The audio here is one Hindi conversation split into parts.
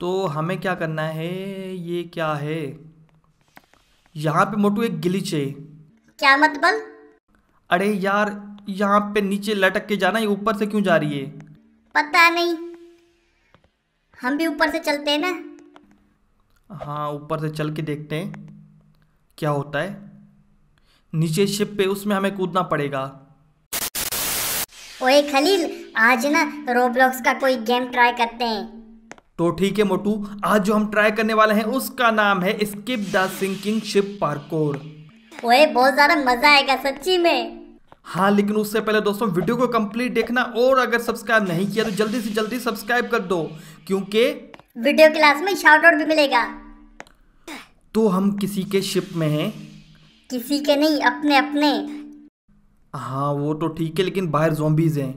तो हमें क्या करना है ये क्या है यहाँ पे मोटू एक गिलीच है क्या मतलब अरे यार यहाँ पे नीचे लटक के जाना ये ऊपर से क्यों जा रही है पता नहीं हम भी ऊपर से चलते हैं ना हाँ ऊपर से चल के देखते हैं क्या होता है नीचे शिप पे उसमें हमें कूदना पड़ेगा ओए खलील आज ना रोब्लॉक्स का कोई गेम ट्राई करते हैं तो ठीक है मोटू आज जो हम ट्राई करने वाले हैं उसका नाम है skip the sinking ship parkour ओए बहुत ज्यादा मजा आएगा सच्ची में हाँ लेकिन उससे पहले दोस्तों वीडियो को कंप्लीट देखना और अगर सब्सक्राइब नहीं किया तो जल्दी से जल्दी सब्सक्राइब कर दो क्योंकि वीडियो क्लास में शॉर्ट आउट भी मिलेगा तो हम किसी के शिप में हैं किसी के नहीं अपने अपने हाँ वो तो ठीक है लेकिन बाहर जोम्बीज हैं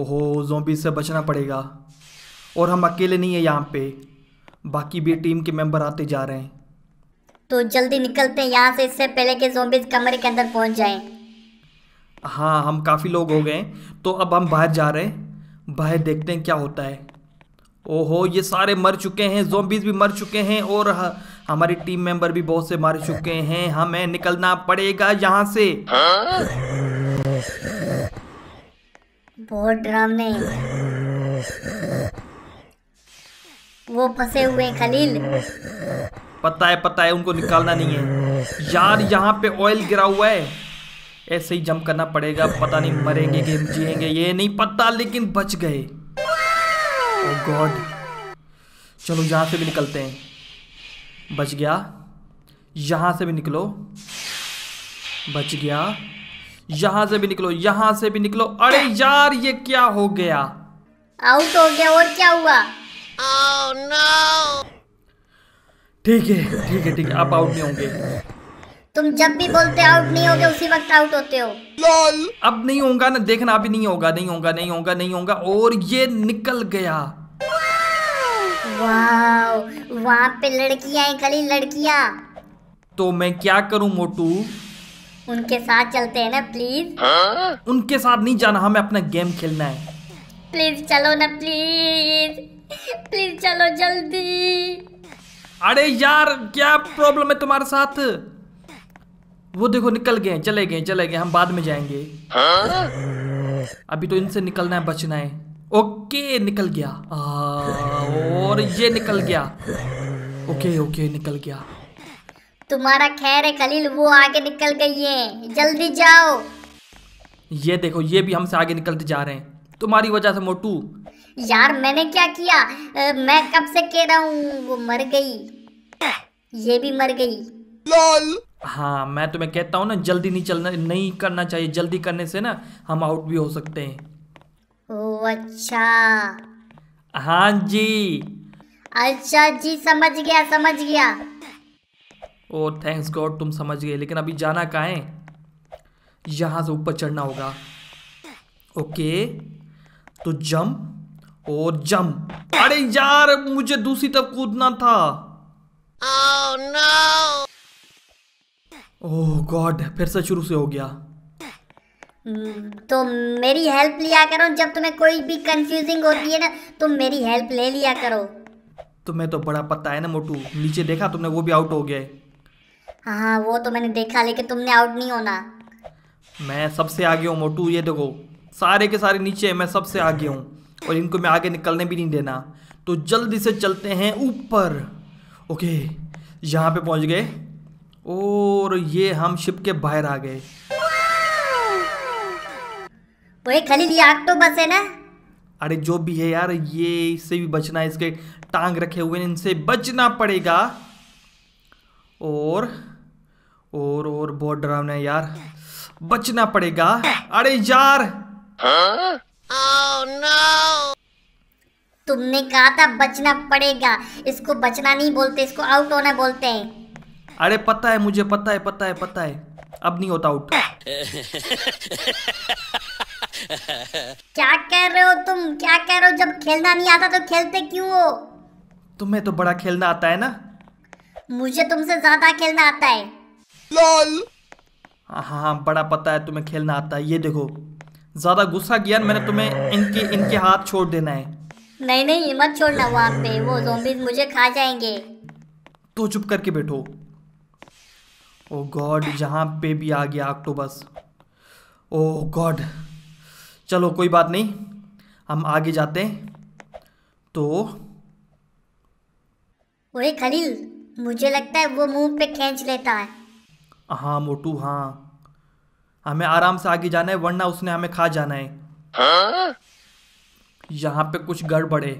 ओहो जोम्बीज से बचना पड़ेगा और हम अकेले नहीं है यहाँ पे बाकी भी टीम के मेंबर आते जा रहे हैं तो जल्दी निकलते हैं यहाँ से इससे पहले के जोबिस कमरे के अंदर पहुँच जाएं। हाँ हम काफ़ी लोग हो गए तो अब हम बाहर जा रहे हैं बाहर देखते हैं क्या होता है ओहो ये सारे मर चुके हैं जोबिस भी मर चुके हैं और हमारी टीम मेंबर भी बहुत से मर चुके हैं हमें निकलना पड़ेगा यहाँ से बहुत वो फंसे हुए खलील पता है पता है उनको निकालना नहीं है यार यहाँ पे ऑयल गिरा हुआ है ऐसे ही जंप करना पड़ेगा पता नहीं मरेंगे कि जिएंगे ये नहीं पता लेकिन बच गए ओह oh गॉड चलो यहाँ से भी निकलते हैं बच गया यहाँ से भी निकलो बच गया यहाँ से भी निकलो यहाँ से भी निकलो अरे यार ये क्या हो गया आउट हो गया और क्या हुआ Oh, ठीक है ठीक है ठीक है आप आउट नहीं होंगे तुम जब भी बोलते आउट नहीं होगे उसी वक्त आउट होते हो लाल अब नहीं होगा ना देखना अभी नहीं होगा नहीं होगा नहीं होगा नहीं होगा और ये निकल गया वहाँ पे लड़कियाँ कली लड़कियाँ तो मैं क्या करूँ मोटू उनके साथ चलते हैं ना प्लीज हा? उनके साथ नहीं जाना हमें अपना गेम खेलना है प्लीज चलो ना प्लीज प्लीज चलो जल्दी अरे यार क्या प्रॉब्लम है तुम्हारे साथ वो देखो निकल गए चले गए चले गए हम बाद में जाएंगे हाँ? अभी तो इनसे निकलना है बचना है ओके निकल गया आ, और ये निकल गया ओके ओके निकल गया तुम्हारा खैर है खलील वो आगे निकल गई है जल्दी जाओ ये देखो ये भी हमसे आगे निकलते जा रहे हैं तुम्हारी वजह से मोटू यार मैंने क्या किया आ, मैं कब से कह रहा हूँ वो मर गई ये भी मर गई लाल हाँ मैं तुम्हें कहता हूँ ना जल्दी नहीं चलना नहीं करना चाहिए जल्दी करने से ना हम आउट भी हो सकते हैं ओ अच्छा हाँ जी अच्छा जी समझ गया समझ गया ओ थैंक्स गॉड तुम समझ गए लेकिन अभी जाना कहाँ है यहाँ से ऊपर चढ़ना होगा ओके तो जंप और जम अरे यार मुझे दूसरी तरफ कूदना था ओह नो ओह गॉड फिर से शुरू से हो गया hmm, तो मेरी हेल्प लिया करो जब तुम्हें कोई भी कंफ्यूजिंग होती है ना तुम तो मेरी हेल्प ले लिया करो तुम्हें तो बड़ा पता है ना मोटू नीचे देखा तुमने वो भी आउट हो गए हाँ वो तो मैंने देखा लेकिन तुमने आउट नहीं होना मैं सबसे आगे हूँ मोटू ये देखो सारे के सारे नीचे मैं सबसे आगे हूँ और इनको मैं आगे निकलने भी नहीं देना तो जल्दी से चलते हैं ऊपर ओके यहाँ पे पहुँच गए और ये हम शिप के बाहर आ गए ओए तो खलील ये आग तो बस है ना अरे जो भी है यार ये इससे भी बचना है इसके टांग रखे हुए हैं इनसे बचना पड़ेगा और और और बहुत डरावना है यार बचना पड़ेगा अरे यार हाँ? ओह oh, नो तुमने कहा था बचना पड़ेगा इसको बचना नहीं बोलते इसको आउट होना बोलते हैं अरे पता है मुझे पता है पता है पता है अब नहीं होता आउट क्या कह रहे हो तुम क्या कह रहे हो जब खेलना नहीं आता तो खेलते क्यों हो तुम्हें तो बड़ा खेलना आता है ना मुझे तुमसे ज्यादा खेलना आता है लॉल हाँ, हाँ हाँ बड़ा पता है तुम्हें खेलना आता है ये देखो ज़्यादा गुस्सा किया मैंने तुम्हें इनके इनके हाथ छोड़ देना है नहीं नहीं मत छोड़ना वहाँ पे वो जोम्बिस मुझे खा जाएंगे तो चुप करके बैठो ओ गॉड यहाँ पे भी आ गया ऑक्टोबस ओ गॉड चलो कोई बात नहीं हम आगे जाते हैं तो ओए खलील मुझे लगता है वो मुंह पे खींच लेता है हाँ मोटू हाँ हमें आराम से आगे जाना है वरना उसने हमें खा जाना है हाँ? यहाँ पे कुछ गड़बड़े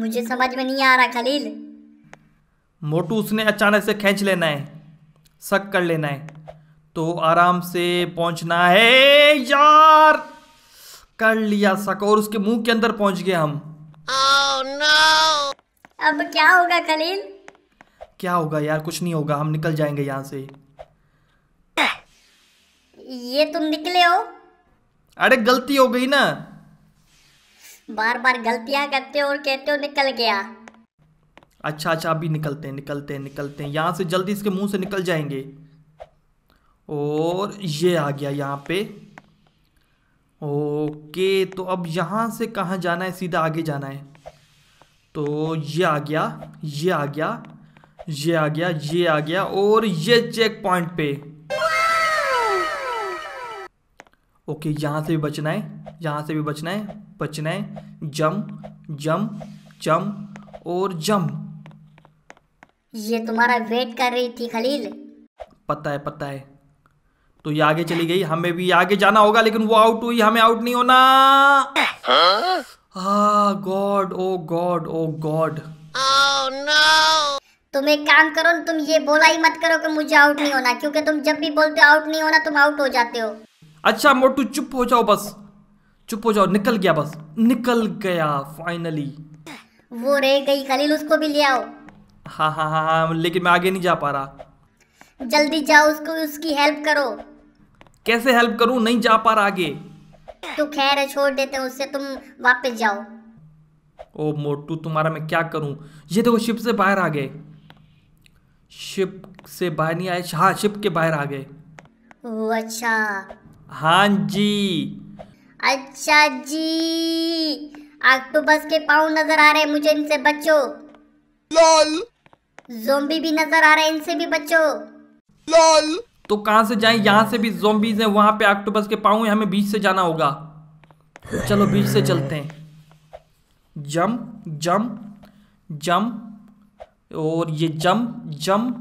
मुझे समझ में नहीं आ रहा खलील मोटू उसने अचानक से खींच लेना है शक कर लेना है तो आराम से पहुंचना है यार कर लिया शक और उसके मुंह के अंदर पहुंच गए हम oh, no! अब क्या होगा खलील क्या होगा यार कुछ नहीं होगा हम निकल जाएंगे यहाँ से ये तुम निकले हो अरे गलती हो गई ना बार बार गलतियां करते हो और कहते हो निकल गया अच्छा अच्छा अभी निकलते हैं निकलते हैं निकलते हैं यहाँ से जल्दी इसके मुंह से निकल जाएंगे और ये आ गया यहाँ पे ओके तो अब यहाँ से कहाँ जाना है सीधा आगे जाना है तो ये आ गया ये आ गया ये आ गया ये आ गया और ये चेक पॉइंट पे ओके यहाँ से भी बचना है यहाँ से भी बचना है बचना है जम जम जम और जम ये तुम्हारा वेट कर रही थी खलील पता है पता है तो ये आगे चली गई हमें भी आगे जाना होगा लेकिन वो आउट हुई हमें आउट नहीं होना god oh god oh god तुम एक काम करो तुम ये बोला ही मत करो कि मुझे आउट नहीं होना क्योंकि तुम जब भी बोलते हो आउट नहीं होना तुम आउट हो जाते हो अच्छा मोटू चुप हो जाओ बस चुप हो जाओ निकल गया बस निकल गया फाइनली वो रह गई खलील उसको भी ले आओ हाँ हाँ हाँ हाँ लेकिन मैं आगे नहीं जा पा रहा जल्दी जाओ उसको उसकी हेल्प करो कैसे हेल्प करूँ नहीं जा पा रहा आगे तो खैर छोड़ देते हैं उससे तुम वापस जाओ ओ मोटू तुम्हारा मैं क्या करूं ये देखो शिप से बाहर आ गए शिप से बाहर नहीं आए हाँ शिप के बाहर आ गए ओ अच्छा हाँ जी अच्छा जी ऑक्टोपस तो के पाँव नजर आ रहे हैं मुझे इनसे बचो लाल जोम्बी भी नजर आ रहे हैं इनसे भी बचो लाल तो कहाँ से जाएं यहाँ से भी जोम्बीज हैं वहाँ पे ऑक्टोपस के पाँव हमें बीच से जाना होगा चलो बीच से चलते हैं जम जम जम और ये जम जम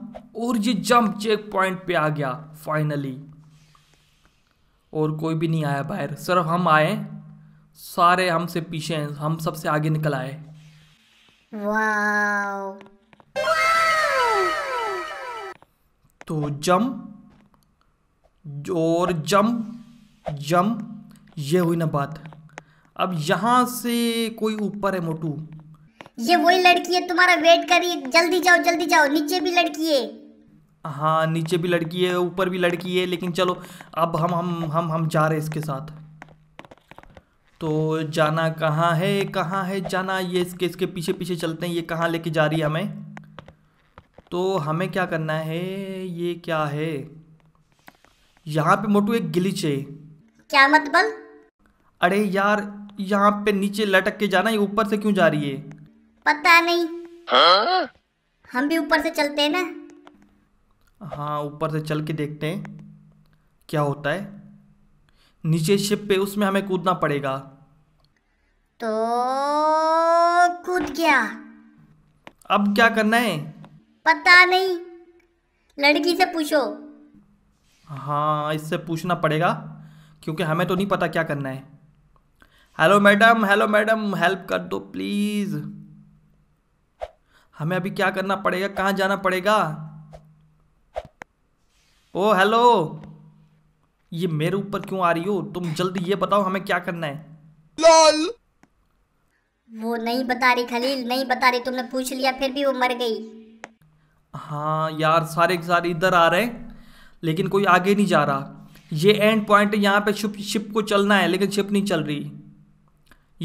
और ये जम चेक पॉइंट पे आ गया फाइनली और कोई भी नहीं आया बाहर सिर्फ हम आए सारे हमसे पीछे हैं हम सबसे आगे निकल आए तो जम और जम जम ये हुई ना बात अब यहाँ से कोई ऊपर है मोटू ये वही लड़की है तुम्हारा वेट करिए जल्दी जाओ जल्दी जाओ नीचे भी लड़की है हाँ नीचे भी लड़की है ऊपर भी लड़की है लेकिन चलो अब हम हम हम हम जा रहे हैं इसके साथ तो जाना कहाँ है कहाँ है जाना ये इसके इसके पीछे पीछे चलते हैं ये कहाँ लेके जा रही है हमें तो हमें क्या करना है ये क्या है यहाँ पे मोटू एक गिलीच है क्या मतलब अरे यार यहाँ पे नीचे लटक के जाना ये ऊपर से क्यों जा रही है पता नहीं हाँ? हम भी ऊपर से चलते हैं ना हाँ ऊपर से चल के देखते हैं क्या होता है नीचे शिप पे उसमें हमें कूदना पड़ेगा तो कूद गया अब क्या करना है पता नहीं लड़की से पूछो हाँ इससे पूछना पड़ेगा क्योंकि हमें तो नहीं पता क्या करना है hello madam hello madam help कर दो प्लीज़ हमें अभी क्या करना पड़ेगा कहाँ जाना पड़ेगा ओ हेलो ये मेरे ऊपर क्यों आ रही हो तुम जल्दी ये बताओ हमें क्या करना है लाल वो नहीं बता रही खलील नहीं बता रही तुमने पूछ लिया फिर भी वो मर गई हाँ यार सारे के सारे इधर आ रहे हैं लेकिन कोई आगे नहीं जा रहा ये एंड पॉइंट यहाँ पे शिप शिप को चलना है लेकिन शिप नहीं चल रही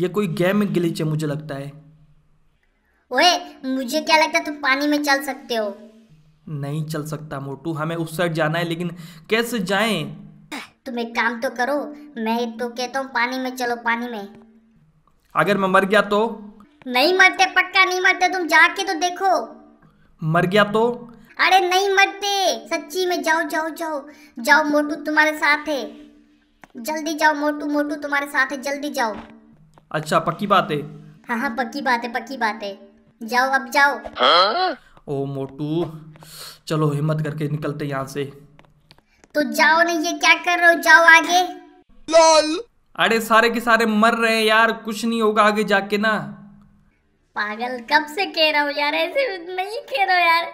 ये कोई गेम में गिलीच है मुझे लगता है ओए मुझे क्या लगता है तुम पानी में चल सकते हो नहीं चल सकता मोटू हमें उस साइड जाना है लेकिन कैसे जाएं तुम एक काम तो करो मैं तो कहता हूँ पानी में चलो पानी में अगर मैं मर गया तो नहीं मरते पक्का नहीं मरते तुम जाके तो देखो मर गया तो अरे नहीं मरते सच्ची में जाओ जाओ जाओ जाओ मोटू तुम्हारे साथ है जल्दी जाओ मोटू मोटू तुम्हारे साथ है जल्दी जाओ अच्छा पक्की बात है हाँ हाँ पक्की बात है पक्की बात है जाओ अब जाओ हाँ? ओ मोटू चलो हिम्मत करके निकलते यहाँ से तो जाओ नहीं ये क्या कर रहे हो जाओ आगे लाल अरे सारे के सारे मर रहे हैं यार कुछ नहीं होगा आगे जाके ना पागल कब से कह रहा हूँ यार ऐसे नहीं कह रहा यार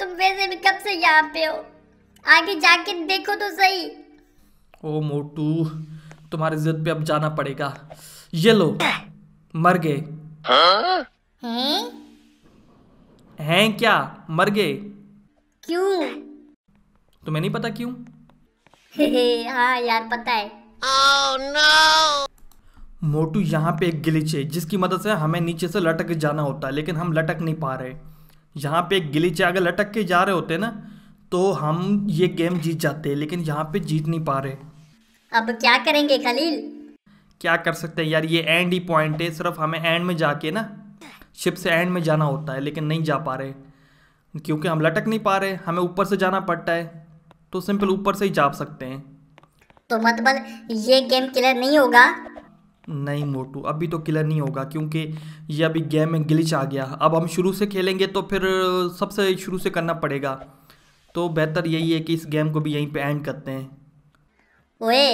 तुम वैसे भी कब से यहाँ पे हो आगे जाके देखो तो सही ओ मोटू तुम्हारी जिद पे अब जाना पड़ेगा ये लो मर गए हैं हैं क्या मर गए क्यों तुम्हें नहीं पता क्यों हाँ यार पता है oh, no! मोटू यहाँ पे एक गिलिच है जिसकी मदद से हमें नीचे से लटक जाना होता है लेकिन हम लटक नहीं पा रहे यहाँ पे एक गिलिच अगर लटक के जा रहे होते ना तो हम ये गेम जीत जाते हैं लेकिन यहाँ पे जीत नहीं पा रहे अब क्या करेंगे खलील क्या कर सकते हैं यार ये एंड ही पॉइंट है सिर्फ हमें एंड में जाके ना शिप से एंड में जाना होता है लेकिन नहीं जा पा रहे क्योंकि हम लटक नहीं पा रहे हमें ऊपर से जाना पड़ता है तो सिंपल ऊपर से ही जा सकते हैं तो मतलब ये गेम क्लियर नहीं होगा नहीं मोटू अभी तो क्लियर नहीं होगा क्योंकि ये अभी गेम में ग्लिच आ गया अब हम शुरू से खेलेंगे तो फिर सबसे शुरू से करना पड़ेगा तो बेहतर यही है कि इस गेम को भी यहीं पे एंड करते हैं ओए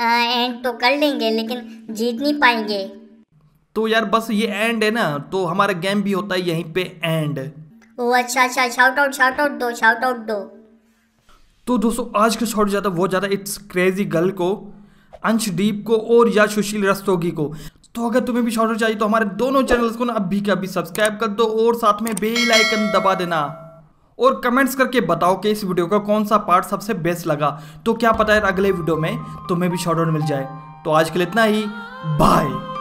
एंड तो कर लेंगे लेकिन जीत नहीं पाएंगे तो यार बस ये एंड है ना तो हमारा गेम भी होता है यहीं पे एंड ओ अच्छा अच्छा शाउट आउट शाउट आउट दो शाउट आउट दो तो दोस्तों आज का शॉर्ट ज़्यादा बहुत ज़्यादा इट्स क्रेजी गर्ल को अंशदीप को और या सुशील रस्तोगी को तो अगर तुम्हें भी शॉर्ट चाहिए तो हमारे दोनों चैनल्स को ना अभी का अभी सब्सक्राइब कर दो और साथ में बेल आइकन दबा देना और कमेंट्स करके बताओ कि इस वीडियो का कौन सा पार्ट सबसे बेस्ट लगा तो क्या पता है अगले वीडियो में तुम्हें भी शॉर्ट मिल जाए तो आज के लिए इतना ही बाय